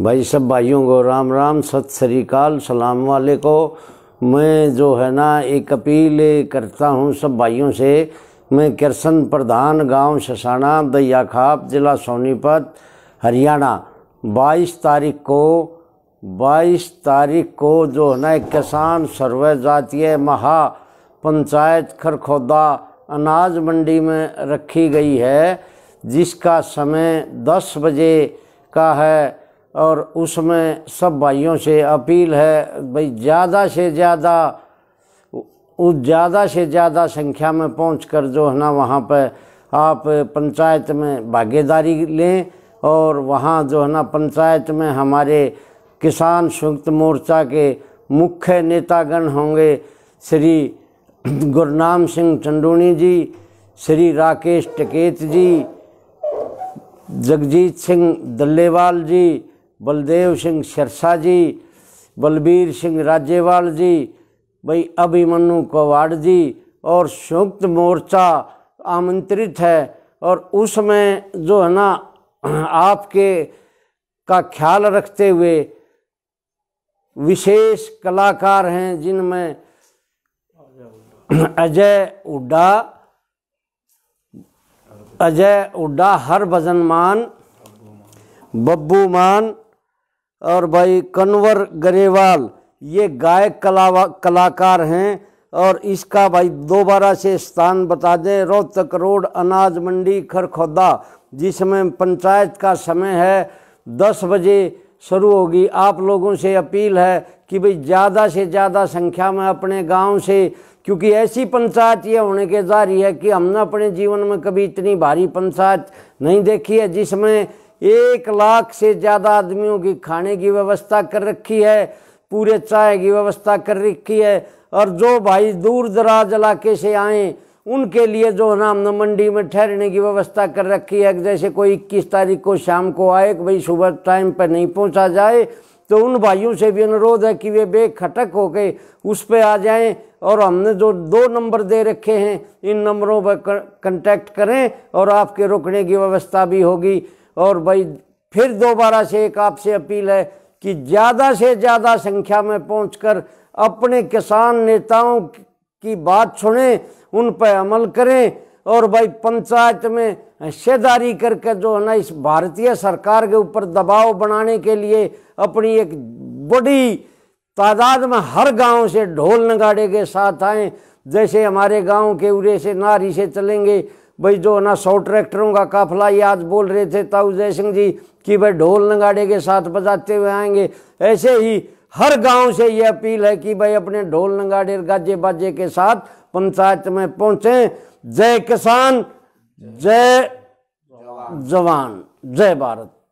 भाई सब भाइयों को राम राम सत श्रीकाल सलाम वाले को मैं जो है ना एक अपील करता हूँ सब भाइयों से मैं किरसन प्रधान गांव ससाना खाप जिला सोनीपत हरियाणा 22 तारीख को 22 तारीख को जो है ना एक किसान सर्व जातीय महा पंचायत खरखोदा अनाज मंडी में रखी गई है जिसका समय 10 बजे का है और उसमें सब भाइयों से अपील है भाई ज़्यादा से ज़्यादा उस ज़्यादा से ज़्यादा संख्या में पहुँच कर जो है ना वहाँ पर आप पंचायत में भागीदारी लें और वहाँ जो है ना पंचायत में हमारे किसान संयुक्त मोर्चा के मुख्य नेतागण होंगे श्री गुरनाम सिंह चंडूनी जी श्री राकेश टकेत जी जगजीत सिंह दल्लेवाल जी बलदेव सिंह सिरसा जी बलबीर सिंह राज्यवाल जी भाई अभिमनु कवाड़ जी और संयुक्त मोर्चा आमंत्रित है और उसमें जो है ना आपके का ख्याल रखते हुए विशेष कलाकार हैं जिनमें अजय उड्डा अजय उड्डा हरभजन मान बब्बू मान और भाई कन्वर गरेवाल ये गायक कलावा कलाकार हैं और इसका भाई दोबारा से स्थान बता दें रोहतक रोड अनाज मंडी खरखोदा जिसमें पंचायत का समय है दस बजे शुरू होगी आप लोगों से अपील है कि भाई ज़्यादा से ज़्यादा संख्या में अपने गांव से क्योंकि ऐसी पंचायत ये होने के जारी है कि हमने अपने जीवन में कभी इतनी भारी पंचायत नहीं देखी है जिसमें एक लाख से ज़्यादा आदमियों की खाने की व्यवस्था कर रखी है पूरे चाय की व्यवस्था कर रखी है और जो भाई दूर दराज इलाके से आए उनके लिए जो है ना हमने मंडी में ठहरने की व्यवस्था कर रखी है जैसे कोई इक्कीस तारीख को शाम को आए कि भाई सुबह टाइम पर नहीं पहुँचा जाए तो उन भाइयों से भी अनुरोध है कि वे बेखटक होके उस पर आ जाएं और हमने जो दो नंबर दे रखे हैं इन नंबरों पर कंटेक्ट करें और आपके रुकने की व्यवस्था भी होगी और भाई फिर दोबारा से एक आपसे अपील है कि ज़्यादा से ज़्यादा संख्या में पहुंचकर अपने किसान नेताओं की बात सुने उन पर अमल करें और भाई पंचायत में हिस्सेदारी करके जो है ना इस भारतीय सरकार के ऊपर दबाव बनाने के लिए अपनी एक बड़ी तादाद में हर गांव से ढोल नगाड़े के साथ आएँ जैसे हमारे गांव के उरे से नारी से चलेंगे भाई जो ना सौ ट्रैक्टरों का काफिला ये आज बोल रहे थे ताऊ सिंह जी कि भाई ढोल नगाड़े के साथ बजाते हुए आएंगे ऐसे ही हर गांव से ये अपील है कि भाई अपने ढोल नगाड़े गाजे बाजे के साथ पंचायत में पहुंचे जय किसान जय जवान जय भारत